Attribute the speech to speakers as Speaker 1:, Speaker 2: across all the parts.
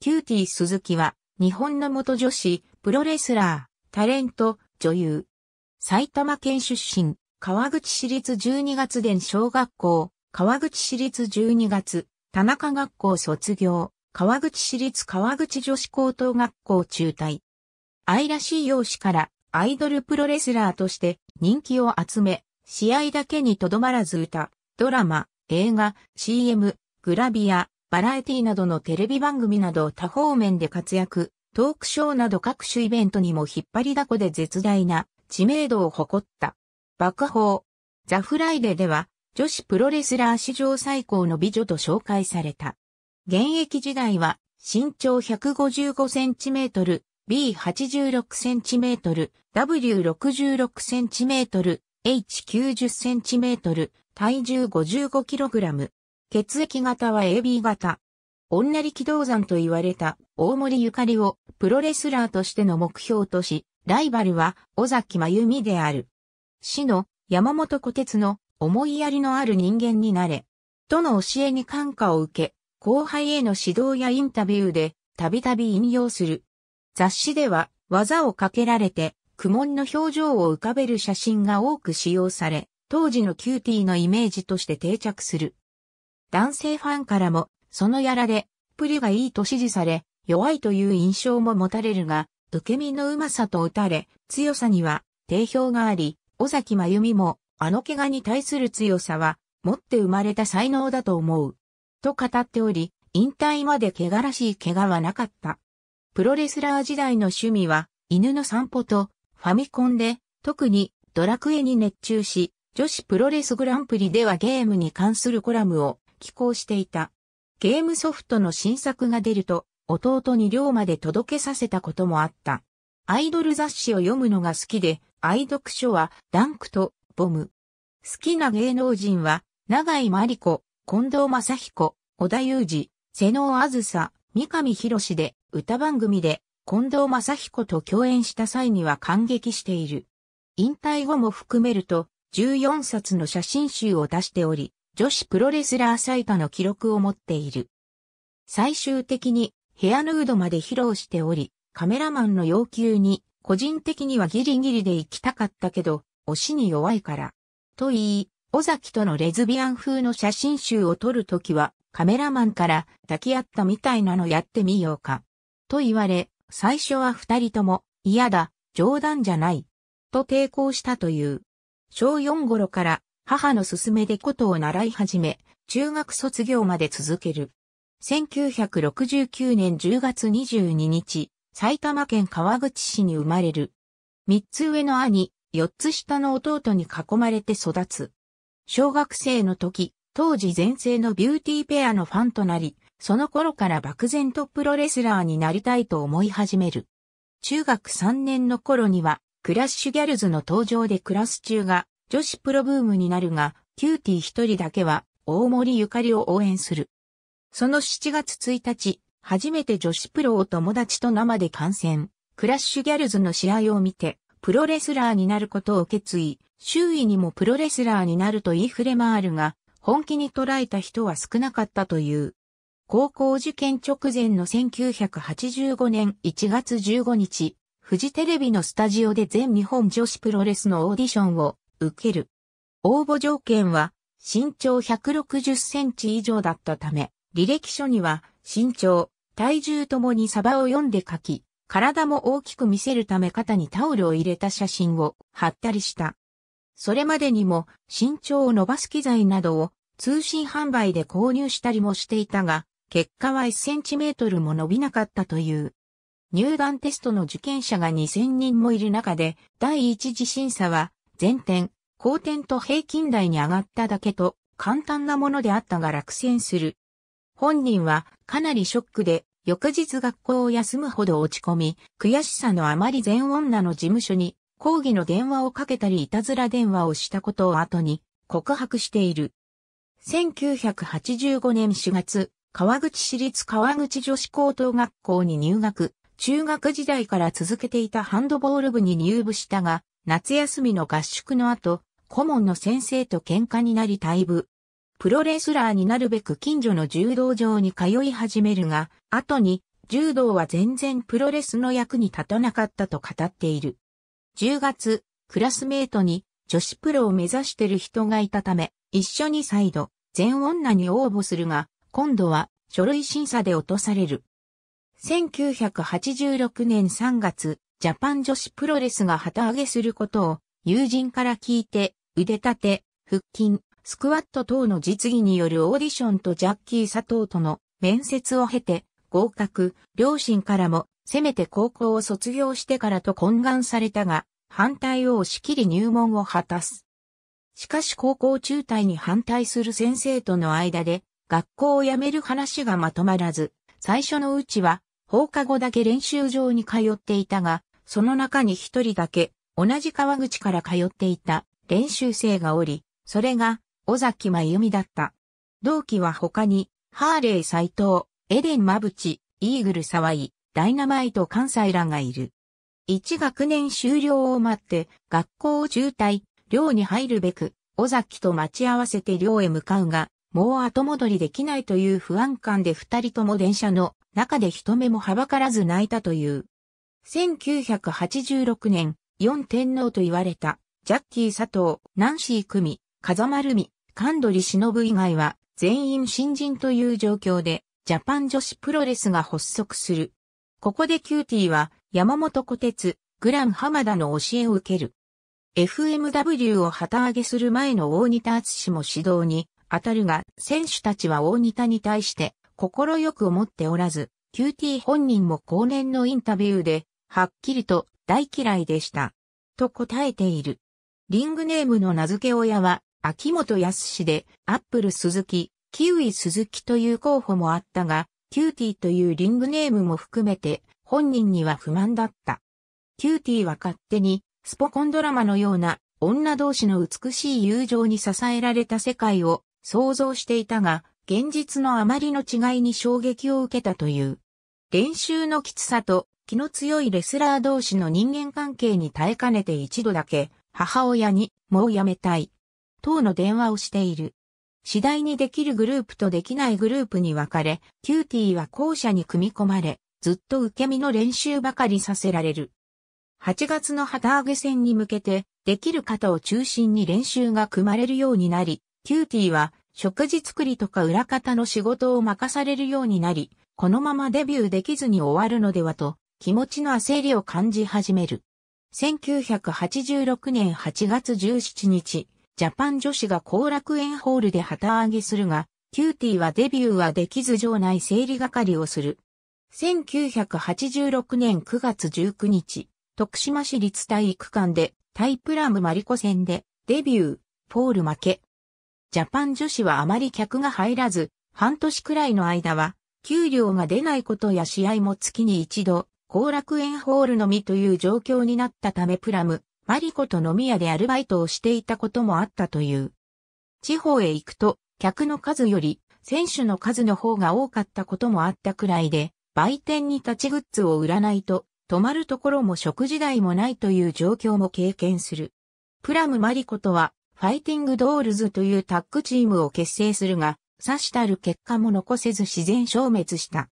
Speaker 1: キューティー鈴木は、日本の元女子、プロレスラー、タレント、女優。埼玉県出身、川口市立12月伝小学校、川口市立12月、田中学校卒業、川口市立川口女子高等学校中退。愛らしい容姿からアイドルプロレスラーとして人気を集め、試合だけにとどまらず歌、ドラマ、映画、CM、グラビア、バラエティなどのテレビ番組など多方面で活躍、トークショーなど各種イベントにも引っ張りだこで絶大な知名度を誇った。爆砲。ザ・フライデーでは女子プロレスラー史上最高の美女と紹介された。現役時代は身長 155cm、B86cm、W66cm、H90cm、体重 55kg、血液型は AB 型。女力道山と言われた大森ゆかりをプロレスラーとしての目標とし、ライバルは尾崎真由美である。死の山本小鉄の思いやりのある人間になれ。との教えに感化を受け、後輩への指導やインタビューでたびたび引用する。雑誌では技をかけられて苦悶の表情を浮かべる写真が多く使用され、当時のキューティーのイメージとして定着する。男性ファンからも、そのやられ、プリがいいと支持され、弱いという印象も持たれるが、受け身のうまさと打たれ、強さには定評があり、尾崎真由美も、あの怪我に対する強さは、持って生まれた才能だと思う。と語っており、引退まで怪我らしい怪我はなかった。プロレスラー時代の趣味は、犬の散歩と、ファミコンで、特にドラクエに熱中し、女子プロレスグランプリではゲームに関するコラムを寄稿していた。ゲームソフトの新作が出ると、弟に寮まで届けさせたこともあった。アイドル雑誌を読むのが好きで、愛読書はダンクとボム。好きな芸能人は、長井真理子、近藤正彦、小田裕二、瀬能あずさ、三上博史で、歌番組で、近藤正彦と共演した際には感激している。引退後も含めると、14冊の写真集を出しており、女子プロレスラー最多の記録を持っている。最終的にヘアヌードまで披露しており、カメラマンの要求に、個人的にはギリギリで行きたかったけど、推しに弱いから。と言い、尾崎とのレズビアン風の写真集を撮るときは、カメラマンから抱き合ったみたいなのやってみようか。と言われ、最初は二人とも、嫌だ、冗談じゃない。と抵抗したという。小4頃から母の勧めでことを習い始め、中学卒業まで続ける。1969年10月22日、埼玉県川口市に生まれる。三つ上の兄、四つ下の弟に囲まれて育つ。小学生の時、当時全盛のビューティーペアのファンとなり、その頃から漠然とプロレスラーになりたいと思い始める。中学3年の頃には、クラッシュギャルズの登場でクラス中が女子プロブームになるが、キューティー一人だけは、大森ゆかりを応援する。その7月1日、初めて女子プロを友達と生で観戦、クラッシュギャルズの試合を見て、プロレスラーになることを決意、周囲にもプロレスラーになると言い触れ回るが、本気に捉えた人は少なかったという。高校受験直前の1985年1月15日、フジテレビのスタジオで全日本女子プロレスのオーディションを受ける。応募条件は、身長160センチ以上だったため、履歴書には、身長、体重ともにサバを読んで書き、体も大きく見せるため肩にタオルを入れた写真を貼ったりした。それまでにも身長を伸ばす機材などを通信販売で購入したりもしていたが、結果は1センチメートルも伸びなかったという。入団テストの受験者が2000人もいる中で、第一次審査は前転、後転と平均台に上がっただけと簡単なものであったが落選する。本人はかなりショックで翌日学校を休むほど落ち込み、悔しさのあまり全女の事務所に抗議の電話をかけたりいたずら電話をしたことを後に告白している。1985年4月、川口市立川口女子高等学校に入学、中学時代から続けていたハンドボール部に入部したが、夏休みの合宿の後、顧問の先生と喧嘩になり退部。プロレスラーになるべく近所の柔道場に通い始めるが、後に柔道は全然プロレスの役に立たなかったと語っている。10月、クラスメートに女子プロを目指してる人がいたため、一緒に再度、全女に応募するが、今度は書類審査で落とされる。1986年3月、ジャパン女子プロレスが旗揚げすることを友人から聞いて、腕立て、腹筋、スクワット等の実技によるオーディションとジャッキー佐藤との面接を経て合格、両親からもせめて高校を卒業してからと懇願されたが、反対を押し切り入門を果たす。しかし高校中退に反対する先生との間で、学校を辞める話がまとまらず、最初のうちは放課後だけ練習場に通っていたが、その中に一人だけ、同じ川口から通っていた練習生がおり、それが、尾崎真由美だった。同期は他に、ハーレー斎藤、エデンまぶち、イーグル沢井、ダイナマイト関西らがいる。一学年終了を待って、学校を渋滞、寮に入るべく、尾崎と待ち合わせて寮へ向かうが、もう後戻りできないという不安感で二人とも電車の中で人目もはばからず泣いたという。1986年、四天皇と言われた、ジャッキー佐藤、ナンシー久美、風間るみ、神取忍以外は、全員新人という状況で、ジャパン女子プロレスが発足する。ここでキューティーは、山本小鉄、グラン浜田の教えを受ける。FMW を旗揚げする前の大仁田敦も指導に当たるが、選手たちは大仁田に対して、心よく思っておらず、QT 本人も後年のインタビューで、はっきりと大嫌いでした。と答えている。リングネームの名付け親は、秋元康で、アップル鈴木、キウイ鈴木という候補もあったが、キューティーというリングネームも含めて、本人には不満だった。キューティーは勝手に、スポコンドラマのような、女同士の美しい友情に支えられた世界を想像していたが、現実のあまりの違いに衝撃を受けたという。練習のきつさと気の強いレスラー同士の人間関係に耐えかねて一度だけ、母親に、もうやめたい。等の電話をしている。次第にできるグループとできないグループに分かれ、キューティーは校舎に組み込まれ、ずっと受け身の練習ばかりさせられる。8月の旗揚げ戦に向けて、できる方を中心に練習が組まれるようになり、キューティーは食事作りとか裏方の仕事を任されるようになり、このままデビューできずに終わるのではと気持ちの焦りを感じ始める。1986年8月17日、ジャパン女子が後楽園ホールで旗揚げするが、キューティーはデビューはできず場内整理係をする。1986年9月19日、徳島市立体育館でタイプラムマリコ戦でデビュー、ポール負け。ジャパン女子はあまり客が入らず、半年くらいの間は、給料が出ないことや試合も月に一度、後楽園ホールのみという状況になったためプラム、マリコと飲み屋でアルバイトをしていたこともあったという。地方へ行くと、客の数より選手の数の方が多かったこともあったくらいで、売店に立ちグッズを売らないと、泊まるところも食事代もないという状況も経験する。プラムマリコとは、ファイティングドールズというタッグチームを結成するが、刺したる結果も残せず自然消滅した。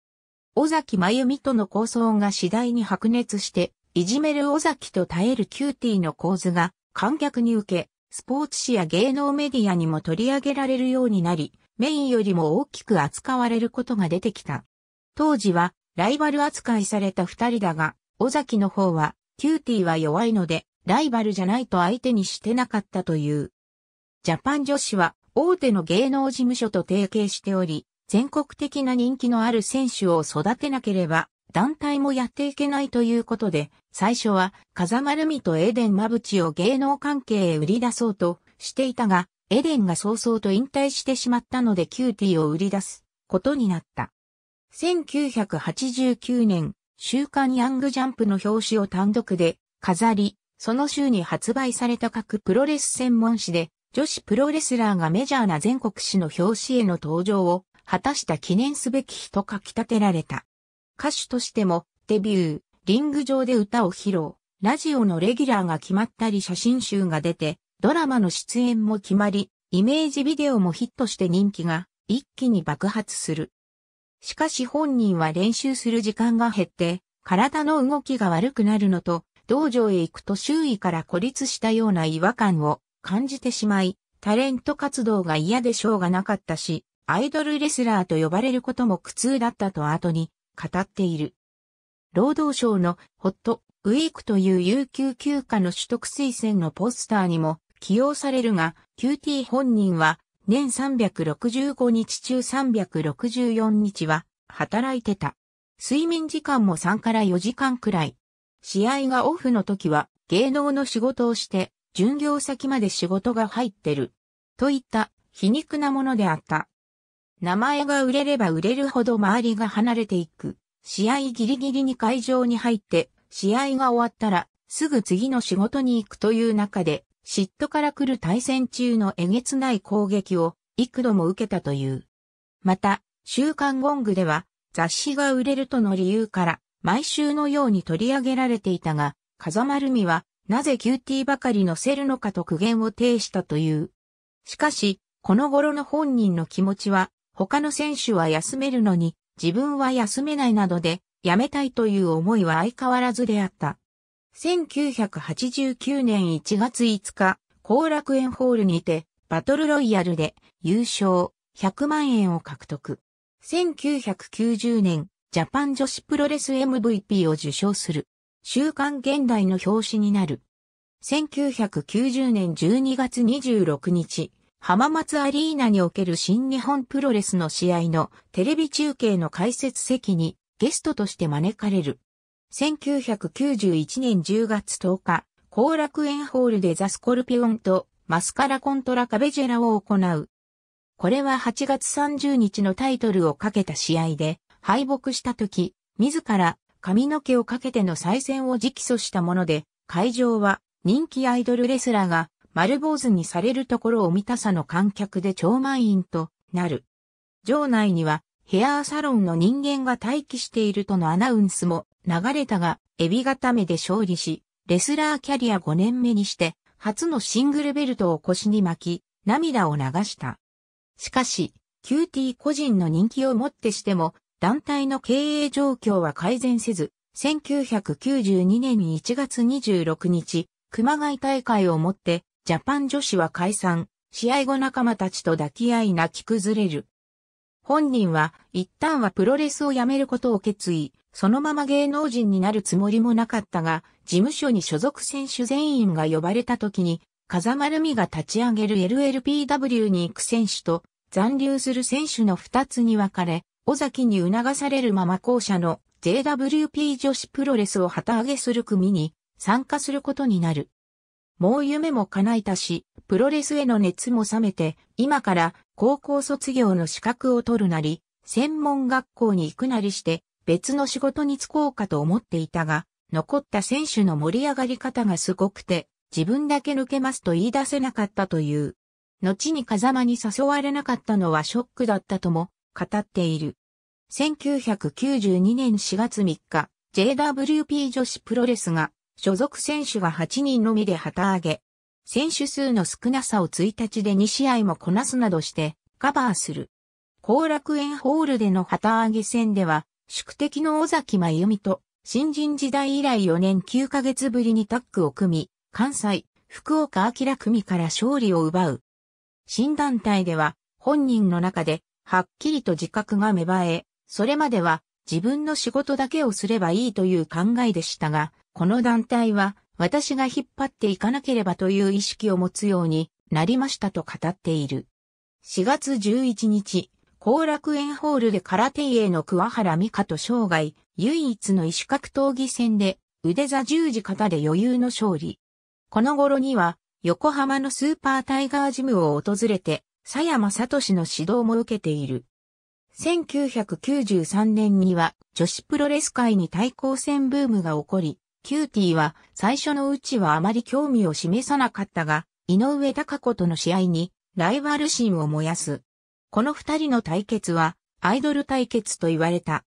Speaker 1: 尾崎真由美との構想が次第に白熱して、いじめる尾崎と耐えるキューティーの構図が観客に受け、スポーツ誌や芸能メディアにも取り上げられるようになり、メインよりも大きく扱われることが出てきた。当時はライバル扱いされた二人だが、尾崎の方は、キューティーは弱いので、ライバルじゃないと相手にしてなかったという。ジャパン女子は大手の芸能事務所と提携しており、全国的な人気のある選手を育てなければ、団体もやっていけないということで、最初は風丸美とエデン・マブチを芸能関係へ売り出そうとしていたが、エデンが早々と引退してしまったのでキューティーを売り出すことになった。1989年、週刊ヤングジャンプの表紙を単独で飾り、その週に発売された各プロレス専門誌で、女子プロレスラーがメジャーな全国誌の表紙への登場を果たした記念すべき日と書き立てられた。歌手としても、デビュー、リング上で歌を披露、ラジオのレギュラーが決まったり写真集が出て、ドラマの出演も決まり、イメージビデオもヒットして人気が一気に爆発する。しかし本人は練習する時間が減って、体の動きが悪くなるのと、道場へ行くと周囲から孤立したような違和感を感じてしまい、タレント活動が嫌でしょうがなかったし、アイドルレスラーと呼ばれることも苦痛だったと後に語っている。労働省のホットウィークという有給休暇の取得推薦のポスターにも起用されるが、QT 本人は年365日中364日は働いてた。睡眠時間も3から4時間くらい。試合がオフの時は芸能の仕事をして、巡業先まで仕事が入ってる。といった皮肉なものであった。名前が売れれば売れるほど周りが離れていく。試合ギリギリに会場に入って、試合が終わったら、すぐ次の仕事に行くという中で、嫉妬から来る対戦中のえげつない攻撃を幾度も受けたという。また、週刊ゴングでは、雑誌が売れるとの理由から、毎週のように取り上げられていたが、風丸美は、なぜキューティーばかり載せるのかと苦言を呈したという。しかし、この頃の本人の気持ちは、他の選手は休めるのに、自分は休めないなどで、辞めたいという思いは相変わらずであった。1989年1月5日、後楽園ホールにて、バトルロイヤルで優勝100万円を獲得。1990年、ジャパン女子プロレス MVP を受賞する。週刊現代の表紙になる。1990年12月26日、浜松アリーナにおける新日本プロレスの試合のテレビ中継の解説席にゲストとして招かれる。1991年10月10日、後楽園ホールでザ・スコルピオンとマスカラコントラカベジェラを行う。これは8月30日のタイトルをかけた試合で敗北した時、自ら髪の毛をかけての再戦を直訴したもので、会場は人気アイドルレスラーが丸坊主にされるところを見たさの観客で超満員となる。場内にはヘアーサロンの人間が待機しているとのアナウンスも流れたが、エビ固めで勝利し、レスラーキャリア5年目にして、初のシングルベルトを腰に巻き、涙を流した。しかし、キューティー個人の人気をもってしても、団体の経営状況は改善せず、1992年1月26日、熊谷大会をもってジャパン女子は解散、試合後仲間たちと抱き合い泣き崩れる。本人は一旦はプロレスを辞めることを決意、そのまま芸能人になるつもりもなかったが、事務所に所属選手全員が呼ばれた時に、風丸美が立ち上げる LLPW に行く選手と、残留する選手の二つに分かれ、尾崎に促されるまま校舎の JWP 女子プロレスを旗揚げする組に参加することになる。もう夢も叶えたし、プロレスへの熱も冷めて、今から高校卒業の資格を取るなり、専門学校に行くなりして、別の仕事に就こうかと思っていたが、残った選手の盛り上がり方がすごくて、自分だけ抜けますと言い出せなかったという。後に風間に誘われなかったのはショックだったとも語っている。1992年4月3日、JWP 女子プロレスが所属選手は8人のみで旗揚げ。選手数の少なさを1日で2試合もこなすなどしてカバーする。後楽園ホールでの旗揚げ戦では、宿敵の尾崎真由美と新人時代以来4年9ヶ月ぶりにタッグを組み、関西、福岡明組から勝利を奪う。新団体では本人の中ではっきりと自覚が芽生え、それまでは自分の仕事だけをすればいいという考えでしたが、この団体は私が引っ張っていかなければという意識を持つようになりましたと語っている。4月11日、後楽園ホールで空手への桑原美香と生涯、唯一の異種格闘技戦で腕座十字型で余裕の勝利。この頃には横浜のスーパータイガージムを訪れて、佐山聡の指導も受けている。1993年には女子プロレス界に対抗戦ブームが起こり、キューティーは最初のうちはあまり興味を示さなかったが、井上貴子との試合にライバル心を燃やす。この二人の対決はアイドル対決と言われた。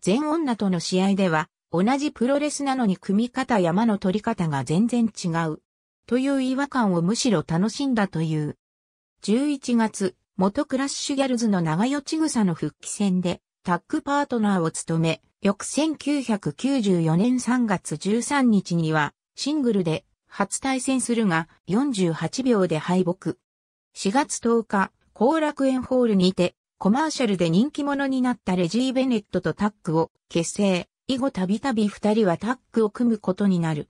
Speaker 1: 全女との試合では同じプロレスなのに組み方山の取り方が全然違う。という違和感をむしろ楽しんだという。11月、元クラッシュギャルズの長与千草の復帰戦でタッグパートナーを務め、翌1994年3月13日には、シングルで初対戦するが、48秒で敗北。4月10日、後楽園ホールにて、コマーシャルで人気者になったレジー・ベネットとタッグを結成。以後たびたび二人はタッグを組むことになる。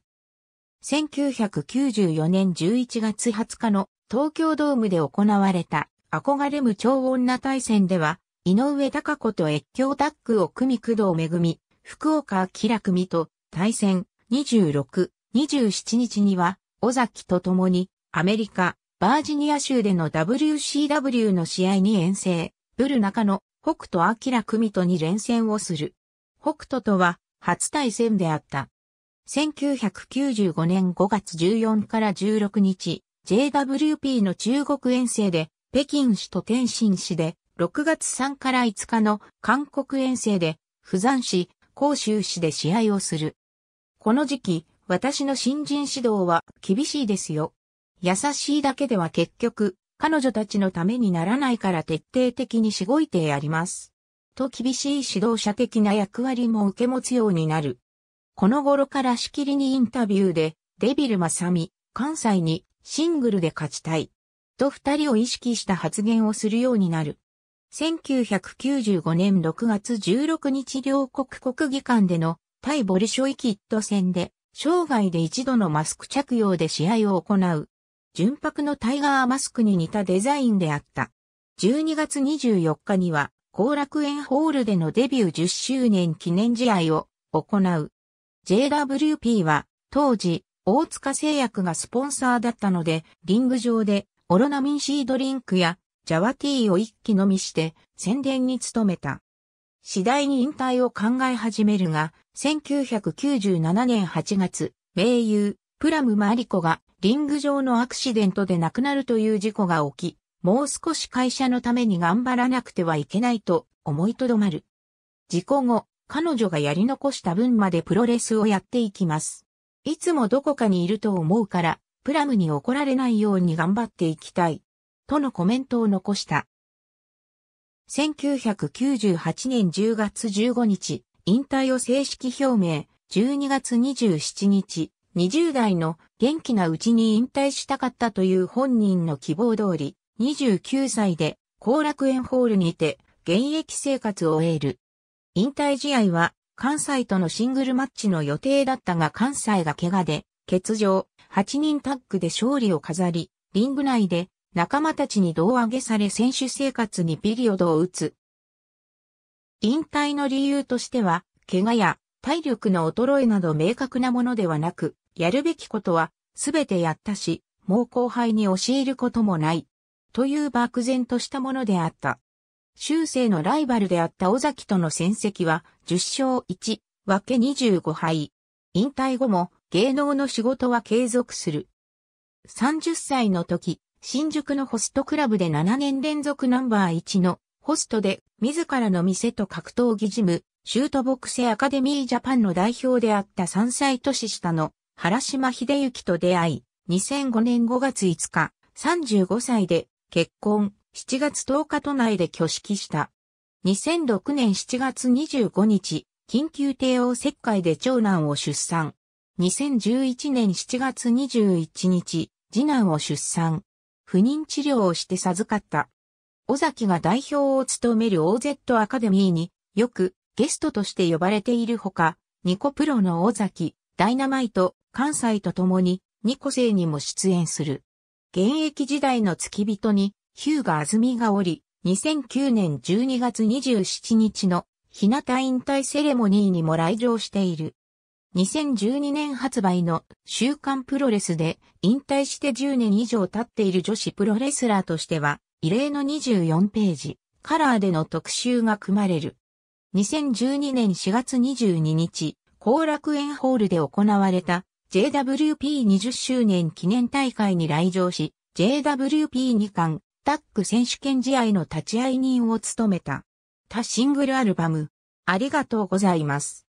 Speaker 1: 1994年11月20日の東京ドームで行われた憧れ無超女対戦では井上貴子と越境タッグを組み工藤恵、福岡明組と対戦26、27日には、尾崎と共に、アメリカ、バージニア州での WCW の試合に遠征、ブル中野、北斗明組とに連戦をする。北斗とは、初対戦であった。1995年5月14から16日、JWP の中国遠征で、北京市と天津市で6月3から5日の韓国遠征で、釜山市、甲州市で試合をする。この時期、私の新人指導は厳しいですよ。優しいだけでは結局、彼女たちのためにならないから徹底的にしごいてやります。と厳しい指導者的な役割も受け持つようになる。この頃からしきりにインタビューで、デビルマサミ、関西にシングルで勝ちたい。と二人を意識した発言をするようになる。1995年6月16日両国国技館での対ボリショイキッド戦で、生涯で一度のマスク着用で試合を行う。純白のタイガーマスクに似たデザインであった。12月24日には、後楽園ホールでのデビュー10周年記念試合を行う。JWP は、当時、大塚製薬がスポンサーだったので、リング上で、オロナミン C ドリンクやジャワティーを一気飲みして宣伝に努めた。次第に引退を考え始めるが、1997年8月、名優、プラムマリコがリング上のアクシデントで亡くなるという事故が起き、もう少し会社のために頑張らなくてはいけないと思いとどまる。事故後、彼女がやり残した分までプロレスをやっていきます。いつもどこかにいると思うから、プラムに怒られないように頑張っていきたい。とのコメントを残した。1998年10月15日、引退を正式表明、12月27日、20代の元気なうちに引退したかったという本人の希望通り、29歳で後楽園ホールにて現役生活を終える。引退試合は関西とのシングルマッチの予定だったが関西が怪我で欠場、8人タッグで勝利を飾り、リング内で仲間たちに胴上げされ選手生活にピリオドを打つ。引退の理由としては、怪我や体力の衰えなど明確なものではなく、やるべきことはすべてやったし、もう後輩に教えることもない。という漠然としたものであった。修正のライバルであった尾崎との戦績は10勝1分け25敗。引退後も芸能の仕事は継続する。30歳の時、新宿のホストクラブで7年連続ナンバー1のホストで自らの店と格闘技ジム、シュートボクセアカデミージャパンの代表であった3歳年下の原島秀幸と出会い、2005年5月5日、35歳で結婚、7月10日都内で挙式した。2006年7月25日、緊急帝王切開で長男を出産。2011年7月21日、次男を出産。不妊治療をして授かった。尾崎が代表を務める OZ アカデミーによくゲストとして呼ばれているほか、ニコプロの尾崎、ダイナマイト、関西と共にニコ生にも出演する。現役時代の付き人にヒューガズミがおり、2009年12月27日の日向引退セレモニーにも来場している。2012年発売の週刊プロレスで引退して10年以上経っている女子プロレスラーとしては異例の24ページカラーでの特集が組まれる。2012年4月22日、後楽園ホールで行われた JWP20 周年記念大会に来場し、JWP2 巻タッグ選手権試合の立ち会い人を務めた。他シングルアルバム、ありがとうございます。